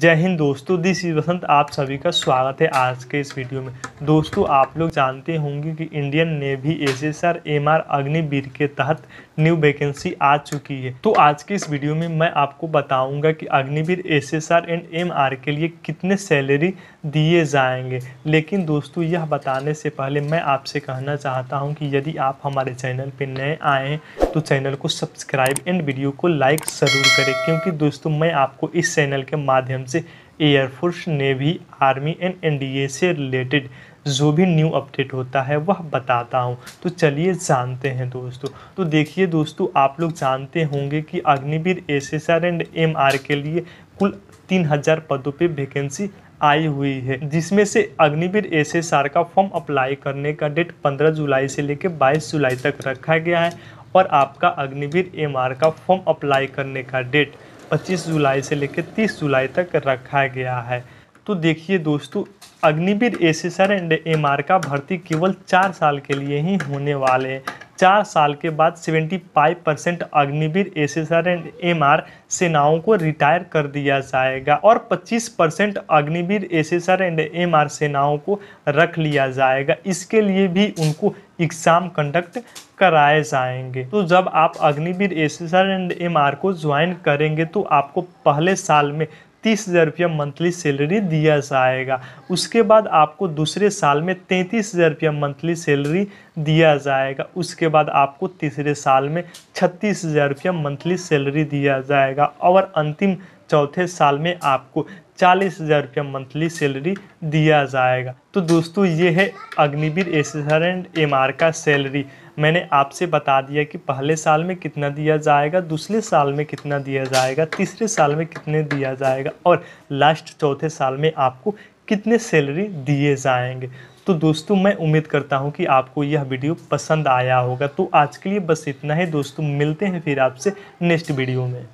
जय हिंद दोस्तों this is वसंत आप सभी का स्वागत है आज के इस वीडियो में दोस्तों आप लोग जानते होंगे कि Indian Navy S S R M R Agniveer के तहत न्यू वैकेंसी आ चुकी है तो आज के इस वीडियो में मैं आपको बताऊंगा कि Agniveer S S R and M R के लिए कितने सैलरी दिए जाएंगे लेकिन दोस्तों यह बताने से पहले मैं आपसे कहना चाहता हूँ कि यदि आप हमारे चैनल पर नए आए हैं तो चैनल को सब्सक्राइब एंड वीडियो को लाइक ज़रूर करें क्योंकि दोस्तों मैं आपको इस चैनल के माध्यम माध्यम से air force navy army and NDA से रिलेटेड जो भी न्यू अपडेट होता है वह बताता हूँ तो चलिए जानते हैं दोस्तों तो देखिए दोस्तों आप लोग जानते होंगे कि Agniveer S S R and M R के लिए कुल तीन हज़ार पदों पे वैकेंसी आई हुई है जिसमें से अग्निवीर एस एस आर का फॉर्म अप्लाई करने का डेट पंद्रह जुलाई से लेकर बाईस जुलाई तक रखा गया है और आपका अग्निवीर एम आर का फॉर्म अप्लाई करने का डेट 25 जुलाई से लेकर 30 जुलाई तक रखा गया है तो देखिए दोस्तों अग्निवीर एसेसर एंड एमआर का भर्ती केवल चार साल के लिए ही होने वाले हैं चार साल के बाद 75 percent Agniveer S S R and M सेनाओं को रिटायर कर दिया जाएगा और 25 percent Agniveer S S R and M सेनाओं को रख लिया जाएगा इसके लिए भी उनको एग्ज़ाम कंडक्ट कराए जाएंगे तो जब आप अग्निवीर एस एंड एम को ज्वाइन करेंगे तो आपको पहले साल में तीस हज़ार रुपया मंथली सैलरी दिया जाएगा उसके बाद आपको दूसरे साल में तैंतीस हज़ार रुपया मंथली सैलरी दिया जाएगा उसके बाद आपको तीसरे साल में छत्तीस हज़ार रुपया मंथली सैलरी दिया जाएगा और अंतिम चौथे साल में आपको चालीस हज़ार रुपया मंथली सैलरी दिया जाएगा तो दोस्तों ये है अग्निवीर एसिसरेंट एम आर का सैलरी मैंने आपसे बता दिया कि पहले साल में कितना दिया जाएगा दूसरे साल में कितना दिया जाएगा तीसरे साल में कितने दिया जाएगा और लास्ट चौथे साल में आपको कितने सैलरी दिए जाएंगे तो दोस्तों मैं उम्मीद करता हूँ कि आपको यह वीडियो पसंद आया होगा तो आज के लिए बस इतना ही दोस्तों मिलते हैं फिर आपसे नेक्स्ट वीडियो में